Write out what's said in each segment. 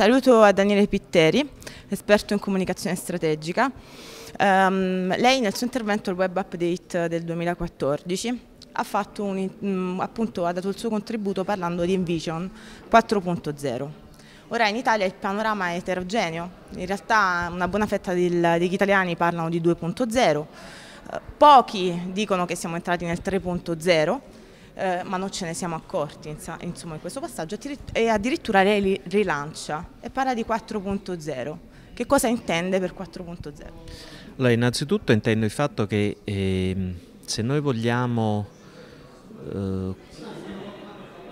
Saluto a Daniele Pitteri, esperto in comunicazione strategica. Um, lei nel suo intervento al Web Update del 2014 ha, un, mm, appunto, ha dato il suo contributo parlando di Envision 4.0. Ora in Italia il panorama è eterogeneo, in realtà una buona fetta del, degli italiani parlano di 2.0, pochi dicono che siamo entrati nel 3.0, eh, ma non ce ne siamo accorti insomma, in questo passaggio e addirittura lei rilancia e parla di 4.0. Che cosa intende per 4.0? Allora, innanzitutto intendo il fatto che eh, se noi vogliamo eh,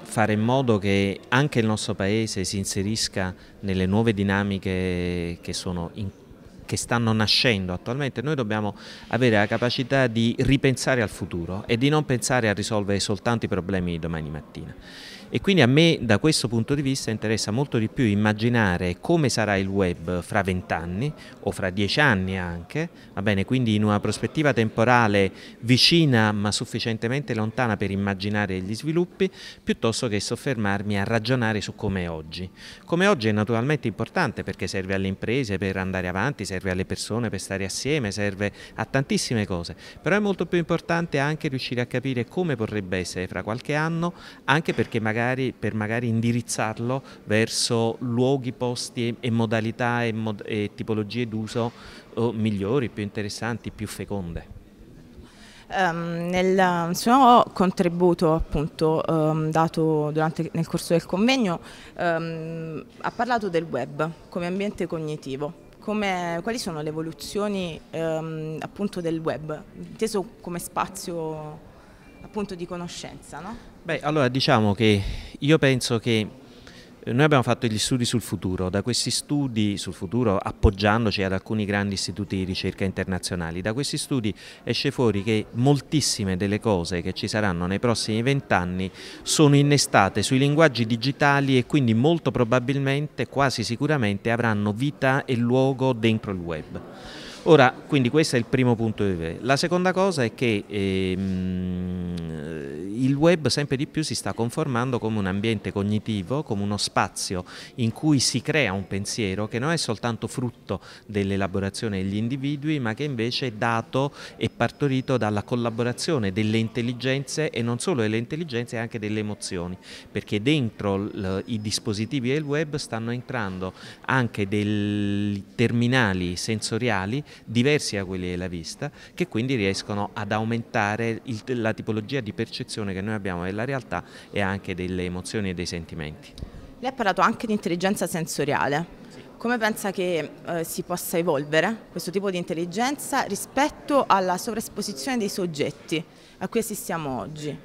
fare in modo che anche il nostro paese si inserisca nelle nuove dinamiche che sono in corso, che stanno nascendo attualmente, noi dobbiamo avere la capacità di ripensare al futuro e di non pensare a risolvere soltanto i problemi di domani mattina. E quindi a me da questo punto di vista interessa molto di più immaginare come sarà il web fra vent'anni o fra dieci anni anche, va bene? quindi in una prospettiva temporale vicina ma sufficientemente lontana per immaginare gli sviluppi, piuttosto che soffermarmi a ragionare su come è oggi. Come oggi è naturalmente importante perché serve alle imprese per andare avanti, serve alle persone per stare assieme, serve a tantissime cose, però è molto più importante anche riuscire a capire come potrebbe essere fra qualche anno, anche perché magari magari, per magari indirizzarlo verso luoghi, posti e, modalità e, mod e tipologie d'uso oh, migliori, più interessanti, più feconde. Um, nel suo contributo appunto um, dato durante, nel corso del convegno um, ha parlato del web come ambiente cognitivo. Come, quali sono le evoluzioni appunto del web, inteso come spazio appunto di conoscenza? No? Beh, allora diciamo che io penso che eh, noi abbiamo fatto gli studi sul futuro, da questi studi sul futuro appoggiandoci ad alcuni grandi istituti di ricerca internazionali, da questi studi esce fuori che moltissime delle cose che ci saranno nei prossimi vent'anni sono innestate sui linguaggi digitali e quindi molto probabilmente, quasi sicuramente avranno vita e luogo dentro il web. Ora, quindi questo è il primo punto di vedere. La seconda cosa è che... Ehm, il web sempre di più si sta conformando come un ambiente cognitivo, come uno spazio in cui si crea un pensiero che non è soltanto frutto dell'elaborazione degli individui, ma che invece è dato e partorito dalla collaborazione delle intelligenze e non solo delle intelligenze, anche delle emozioni, perché dentro i dispositivi del web stanno entrando anche dei terminali sensoriali diversi da quelli della vista, che quindi riescono ad aumentare il, la tipologia di percezione percezione che noi abbiamo della realtà e anche delle emozioni e dei sentimenti. Lei ha parlato anche di intelligenza sensoriale. Come pensa che eh, si possa evolvere questo tipo di intelligenza rispetto alla sovraesposizione dei soggetti a cui assistiamo oggi?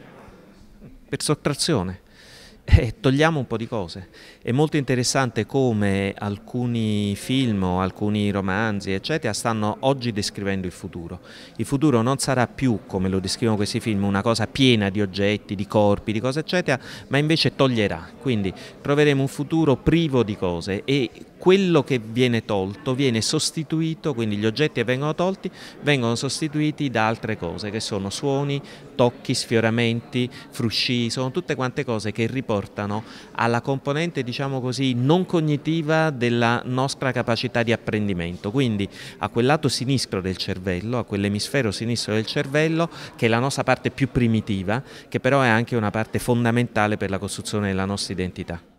Per sottrazione eh, togliamo un po' di cose. È molto interessante come alcuni film o alcuni romanzi, eccetera, stanno oggi descrivendo il futuro. Il futuro non sarà più, come lo descrivono questi film, una cosa piena di oggetti, di corpi, di cose, eccetera, ma invece toglierà. Quindi troveremo un futuro privo di cose e quello che viene tolto viene sostituito, quindi gli oggetti che vengono tolti vengono sostituiti da altre cose che sono suoni, tocchi, sfioramenti, frusci, sono tutte quante cose che riportano alla componente diciamo così non cognitiva della nostra capacità di apprendimento, quindi a quel lato sinistro del cervello, a quell'emisfero sinistro del cervello che è la nostra parte più primitiva, che però è anche una parte fondamentale per la costruzione della nostra identità.